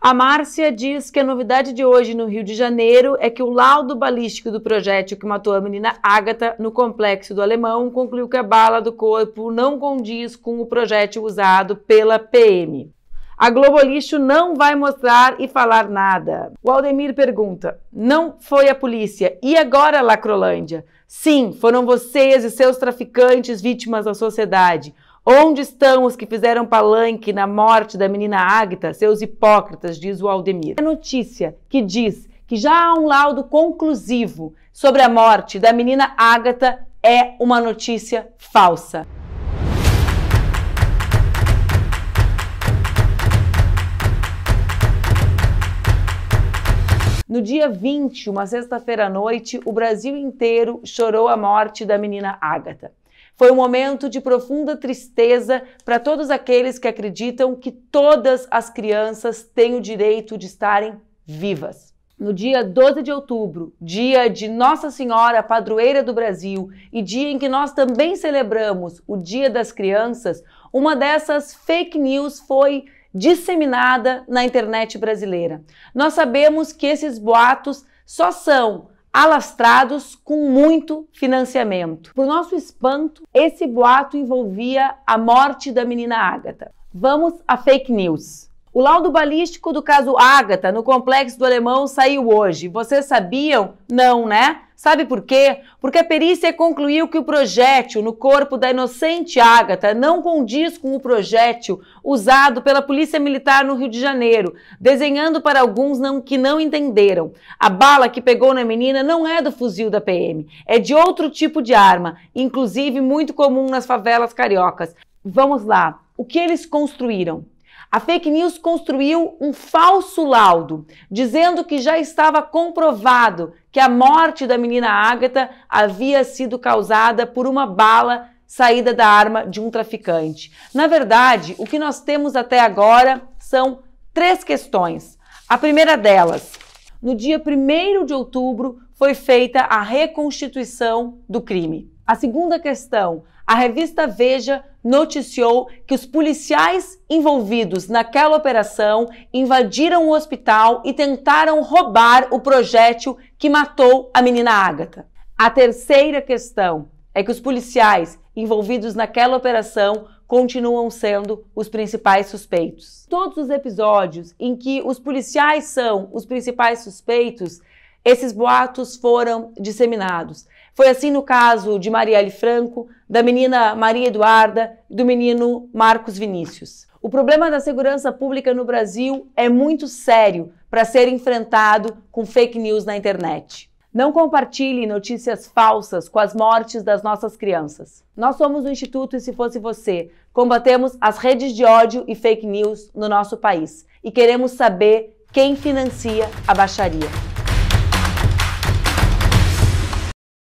A Márcia diz que a novidade de hoje no Rio de Janeiro é que o laudo balístico do projétil que matou a menina Ágata no complexo do Alemão concluiu que a bala do corpo não condiz com o projétil usado pela PM. A Globo Lixo não vai mostrar e falar nada. O Aldemir pergunta: não foi a polícia. E agora, Lacrolândia? Sim, foram vocês e seus traficantes vítimas da sociedade. Onde estão os que fizeram palanque na morte da menina Ágata, seus hipócritas, diz o Aldemir. A notícia que diz que já há um laudo conclusivo sobre a morte da menina Ágata é uma notícia falsa. No dia 20, uma sexta-feira à noite, o Brasil inteiro chorou a morte da menina Ágata. Foi um momento de profunda tristeza para todos aqueles que acreditam que todas as crianças têm o direito de estarem vivas. No dia 12 de outubro, dia de Nossa Senhora Padroeira do Brasil e dia em que nós também celebramos o Dia das Crianças, uma dessas fake news foi disseminada na internet brasileira. Nós sabemos que esses boatos só são alastrados com muito financiamento. Para o nosso espanto, esse boato envolvia a morte da menina Ágata. Vamos a fake news. O laudo balístico do caso Ágata no complexo do Alemão saiu hoje. Vocês sabiam? Não, né? Sabe por quê? Porque a perícia concluiu que o projétil no corpo da inocente Ágata não condiz com o projétil usado pela Polícia Militar no Rio de Janeiro, desenhando para alguns não, que não entenderam. A bala que pegou na menina não é do fuzil da PM, é de outro tipo de arma, inclusive muito comum nas favelas cariocas. Vamos lá, o que eles construíram? A fake news construiu um falso laudo, dizendo que já estava comprovado que a morte da menina Ágata havia sido causada por uma bala saída da arma de um traficante. Na verdade, o que nós temos até agora são três questões. A primeira delas, no dia 1 de outubro foi feita a reconstituição do crime. A segunda questão: a revista Veja noticiou que os policiais envolvidos naquela operação invadiram o hospital e tentaram roubar o projétil que matou a menina Ágata. A terceira questão é que os policiais envolvidos naquela operação continuam sendo os principais suspeitos. Todos os episódios em que os policiais são os principais suspeitos esses boatos foram disseminados. Foi assim no caso de Marielle Franco, da menina Maria Eduarda e do menino Marcos Vinícius. O problema da segurança pública no Brasil é muito sério para ser enfrentado com fake news na internet. Não compartilhe notícias falsas com as mortes das nossas crianças. Nós somos o Instituto E Se Fosse Você. Combatemos as redes de ódio e fake news no nosso país. E queremos saber quem financia a baixaria.